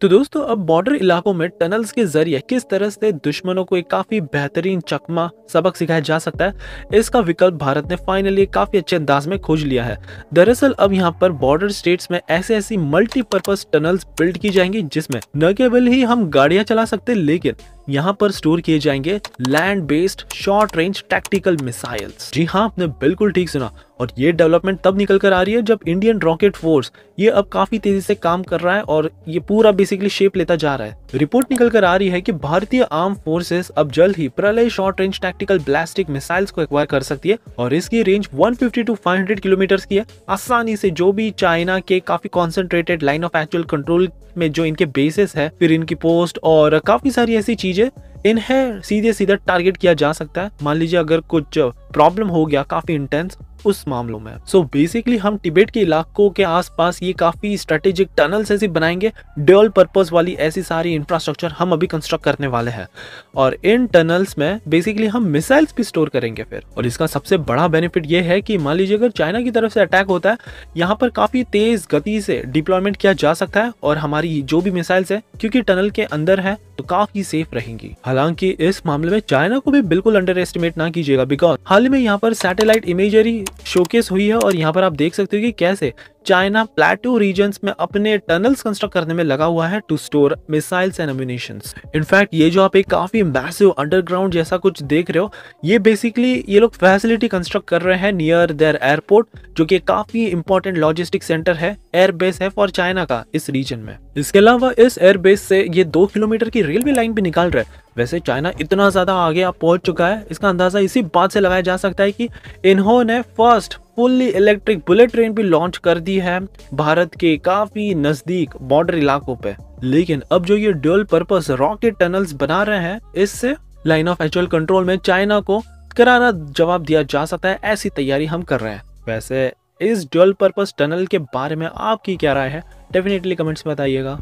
तो दोस्तों अब बॉर्डर इलाकों में टनल्स के जरिए किस तरह से दुश्मनों को एक काफ़ी बेहतरीन चकमा सबक सिखाया जा सकता है इसका विकल्प भारत ने फाइनली काफ़ी अच्छे अंदाज में खोज लिया है दरअसल अब यहाँ पर बॉर्डर स्टेट्स में ऐसे ऐसी मल्टीपर्पज टनल्स बिल्ड की जाएंगी जिसमें न केवल ही हम गाड़ियां चला सकते लेकिन यहाँ पर स्टोर किए जाएंगे land based short range tactical missiles जी हाँ आपने बिल्कुल ठीक सुना और ये डेवलपमेंट तब निकल कर आ रही है जब इंडियन रॉकेट फोर्स ये अब काफी तेजी से काम कर रहा है और ये पूरा बेसिकली शेप लेता जा रहा है रिपोर्ट निकल कर आ रही है कि भारतीय आर्म फोर्सेस अब जल्द ही Pralay short range tactical ballistic missiles को एक्वायर कर सकती है और इसकी रेंज 150 टू 500 किलोमीटर की है आसानी से जो भी चाइना के काफी concentrated line of actual control में जो इनके बेसिस है फिर इनकी पोस्ट और काफी सारी ऐसी चीजें लीजिए इन्हें सीधे सीधे टारगेट किया जा सकता है मान लीजिए अगर कुछ प्रॉब्लम हो गया काफ़ी इंटेंस उस मामलों में सो so बेसिकली हम टिबेट के इलाकों के आसपास ये काफी स्ट्रेटेजिक टनल ऐसी बनाएंगे डुअल पर्पज वाली ऐसी सारी इंफ्रास्ट्रक्चर हम अभी कंस्ट्रक्ट करने वाले हैं और इन टनल्स में बेसिकली हम मिसाइल्स भी स्टोर करेंगे फिर और इसका सबसे बड़ा बेनिफिट ये है कि मान लीजिए अगर चाइना की तरफ से अटैक होता है यहाँ पर काफी तेज गति से डिप्लॉयमेंट किया जा सकता है और हमारी जो भी मिसाइल्स है क्योंकि टनल के अंदर है तो काफी सेफ रहेंगी हालांकि इस मामले में चाइना को भी बिल्कुल अंडर एस्टिमेट ना कीजिएगा बिकॉज हाल ही में यहाँ पर सैटेलाइट इमेजरी शोकेस हुई है और यहाँ पर आप देख सकते हो कि कैसे चाइना प्लेटो रीजन में अपने टनल्स कंस्ट्रक्ट करने में लगा हुआ है to store missiles and ammunition in fact ये जो आप एक काफी मैसिव अंडरग्राउंड जैसा कुछ देख रहे हो ये बेसिकली ये लोग फैसिलिटी कंस्ट्रक्ट कर रहे हैं नियर देयर एयरपोर्ट जो कि काफी इंपॉर्टेंट लॉजिस्टिक सेंटर है एयरबेस है फॉर चाइना का इस रीजन में इसके अलावा इस एयरबेस से ये दो किलोमीटर की रेलवे लाइन भी निकाल रहे हैं वैसे चाइना इतना ज़्यादा आगे आप पहुंच चुका है इसका अंदाज़ा इसी बात से लगाया जा सकता है कि इन्होंने first fully electric bullet train भी लॉन्च कर दी है भारत के काफी नजदीक बॉर्डर इलाकों पे लेकिन अब जो ये ड्यूल पर्पस रॉकेट टनल्स बना रहे हैं इससे लाइन ऑफ एक्चुअल कंट्रोल में चाइना को करारा जवाब दिया जा सकता है ऐसी तैयारी हम कर रहे हैं वैसे इस ड्यूल पर्पस टनल के बारे में आपकी क्या राय है डेफिनेटली कमेंट्स में बताइएगा